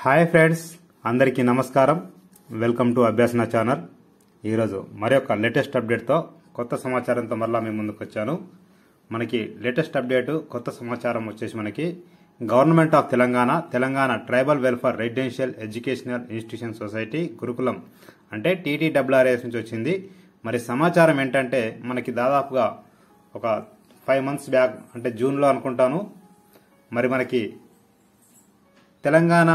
hi friends అందరికీ నమస్కారం welcome to అభ్యాసన channel ఈరోజు మరొక లేటెస్ట్ అప్డేట్తో కొత్త సమాచారంతో మరలా మేము ముందుకు వచ్చాను మనకి లేటెస్ట్ అప్డేట్ కొత్త సమాచారం వచ్చేసి మనకి government of Telangana Telangana tribal welfare residential educational institution society Gurukulam అంటే టీటీడబ్ల్యూఆర్ఎస్ నుంచి వచ్చింది మరి సమాచారం ఏంటంటే మనకి దాదాపుగా ఒక ఫైవ్ మంత్స్ బ్యాక్ అంటే జూన్లో అనుకుంటాను మరి మనకి Telangana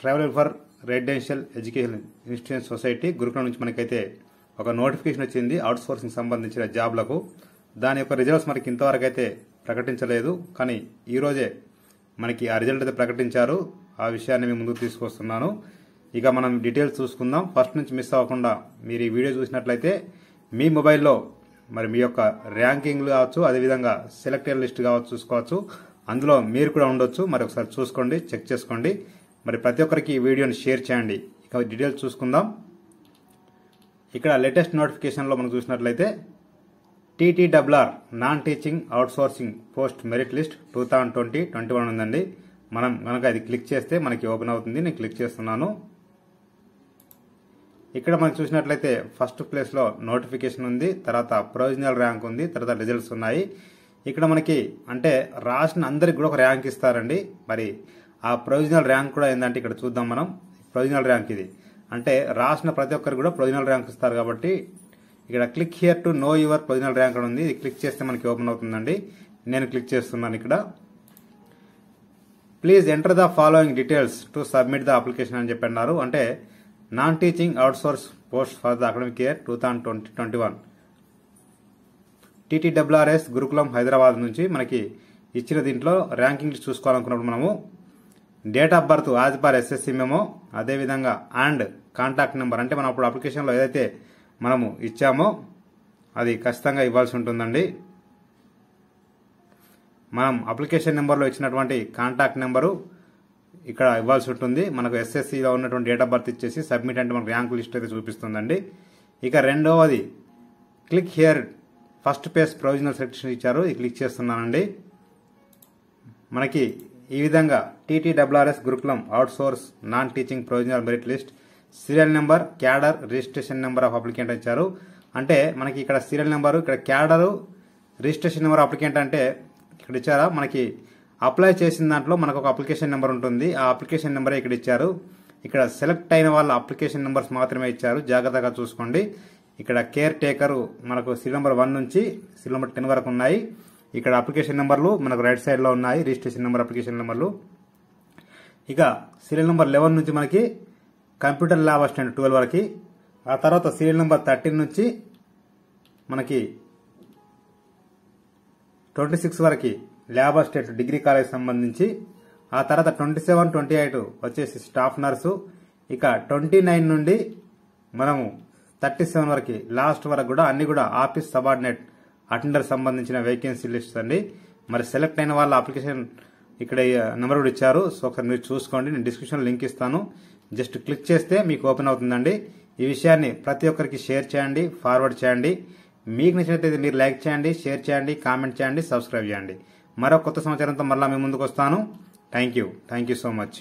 travel for residential education institution society Gurukulam నుంచి మనకైతే ఒక నోటిఫికేషన్ వచ్చింది అవుట్ సోర్సింగ్ సంబంధించిన జాబ్లకు దాని యొక్క రిజల్ట్స్ మనకి ఇంతవరకు అయితే ప్రకటించలేదు కానీ ఈరోజే మనకి ఆ రిజల్ట్ అయితే ప్రకటించారు ఆ విషయాన్ని మేము ముందుకు తీసుకొస్తున్నాను ఇక మనం డీటెయిల్స్ చూసుకుందాం ఫస్ట్ నుంచి మిస్ అవ్వకుండా మీరు ఈ వీడియో చూసినట్లయితే మీ మొబైల్లో మరి మీ యొక్క ర్యాంకింగ్లు కావచ్చు అదేవిధంగా సెలెక్టెడ్ లిస్ట్ కావచ్చు చూసుకోవచ్చు అందులో మీరు కూడా ఉండొచ్చు మరి ఒకసారి చూసుకోండి చెక్ చేసుకోండి మరి ప్రతి ఒక్కరికి ఈ వీడియోని షేర్ చేయండి ఇక డీటెయిల్స్ చూసుకుందాం ఇక్కడ లేటెస్ట్ నోటిఫికేషన్లో మనం చూసినట్లయితే TTWR non teaching outsourcing post merit list two thousand twenty twenty one ఉందండి మనం కనుక అది క్లిక్ చేస్తే మనకి ఓపెన్ అవుతుంది నేను క్లిక్ చేస్తున్నాను ఇక్కడ మనం చూసినట్లయితే ఫస్ట్ ప్లేస్లో నోటిఫికేషన్ ఉంది తర్వాత ప్రొవిజనల్ ర్యాంక్ ఉంది తర్వాత రిజల్ట్స్ ఉన్నాయి ఇక్కడ మనకి అంటే రాసిన అందరికి కూడా ఒక ర్యాంక్ ఇస్తారండి మరి ఆ ప్రొవిజనల్ ర్యాంక్ కూడా ఏంటంటే ఇక్కడ చూద్దాం మనం ప్రొవిజనల్ ర్యాంక్ ఇది అంటే రాసిన ప్రతి ఒక్కరు కూడా ప్రొవిజనల్ ర్యాంక్ ఇస్తారు కాబట్టి ఇక్కడ click here to know your provisional rank అని ఉంది ఇది క్లిక్ చేస్తే మనకి ఓపెన్ అవుతుందండి నేను క్లిక్ చేస్తున్నాను ఇక్కడ please enter the following details to submit the application అని చెప్పి అన్నారు అంటే non teaching outsource post for the academic year two thousand twenty twenty one TTWRS Gurukulam Hyderabad నుంచి మనకి ఇచ్చిన దీంట్లో ర్యాంకింగ్ చూసుకోవాలనుకున్నప్పుడు మనము date of birth as per SSC memo అదేవిధంగా అండ్ కాంటాక్ట్ నెంబర్ అంటే మనం అప్పుడు అప్లికేషన్లో ఏదైతే మనము ఇచ్చామో అది ఖచ్చితంగా ఇవ్వాల్సి ఉంటుందండి మనం అప్లికేషన్ నెంబర్లో ఇచ్చినటువంటి కాంటాక్ట్ నెంబరు ఇక్కడ ఇవ్వాల్సి ఉంటుంది మనకు ఎస్ఎస్సిలో ఉన్నటువంటి డేట్ ఆఫ్ బర్త్ ఇచ్చేసి సబ్మిట్ అంటే మనకు ర్యాంకు లిస్ట్ అయితే చూపిస్తుందండి ఇక రెండవది click here first page provisional section ఇచ్చారు ఇది క్లిక్ చేస్తున్నానండి మనకి ఈ విధంగా TTWRS Gurukulam outsource non teaching provisional merit list serial number cadre registration number of applicant ఇచ్చారు అంటే మనకి ఇక్కడ సీరియల్ నెంబరు ఇక్కడ క్యాడరు రిజిస్ట్రేషన్ నెంబర్ అప్లికెంట్ అంటే ఇక్కడ ఇచ్చారా మనకి అప్లై చేసిన దాంట్లో మనకు ఒక అప్లికేషన్ నెంబర్ ఉంటుంది ఆ అప్లికేషన్ నెంబరే ఇక్కడ ఇచ్చారు ఇక్కడ సెలెక్ట్ అయిన వాళ్ళ అప్లికేషన్ నెంబర్స్ మాత్రమే ఇచ్చారు జాగ్రత్తగా చూసుకోండి ఇక్కడ కేర్ టేకరు మనకు సీరియల్ నెంబర్ వన్ నుంచి సీరియల్ నెంబర్ టెన్ వరకు ఉన్నాయి ఇక్కడ అప్లికేషన్ నెంబర్లు మనకు రైట్ సైడ్లో ఉన్నాయి రిజిస్ట్రేషన్ నెంబర్ అప్లికేషన్ నెంబర్లు ఇక సీరియల్ నెంబర్ లెవెన్ నుంచి మనకి కంప్యూటర్ ల్యాబ్ అసిస్టెంట్ ట్వెల్వ్ వరకు ఆ తర్వాత సీరియల్ నెంబర్ థర్టీన్ నుంచి మనకి ట్వంటీ సిక్స్ వరకు ల్యాబ్ అసిస్టెంట్ డిగ్రీ కాలేజ్ సంబంధించి ఆ తర్వాత ట్వంటీ సెవెన్ ట్వంటీ ఎయిట్ వచ్చేసి స్టాఫ్ నర్సు ఇక ట్వంటీ నైన్ నుండి మనము థర్టీ సెవెన్ వరకు లాస్ట్ వరకు కూడా అన్ని కూడా ఆఫీస్ సబార్డినేట్ అటెండర్ సంబంధించిన వేకెన్సీ లిస్ట్ అండి మరి సెలెక్ట్ అయిన వాళ్ళ అప్లికేషన్ ఇక్కడ నెంబర్ కూడా ఇచ్చారు సో ఒకసారి మీరు చూసుకోండి నేను డిస్క్రిప్షన్ లింక్ ఇస్తాను జస్ట్ క్లిక్ చేస్తే మీకు ఓపెన్ అవుతుందండి ఈ విషయాన్ని ప్రతి ఒక్కరికి షేర్ చేయండి ఫార్వర్డ్ చేయండి మీకు నచ్చినట్లయితే మీరు లైక్ చేయండి షేర్ చేయండి కామెంట్ చేయండి సబ్స్క్రైబ్ చేయండి మరో కొత్త సమాచారంతో మళ్ళీ మీ ముందుకు వస్తాను thank you thank you so much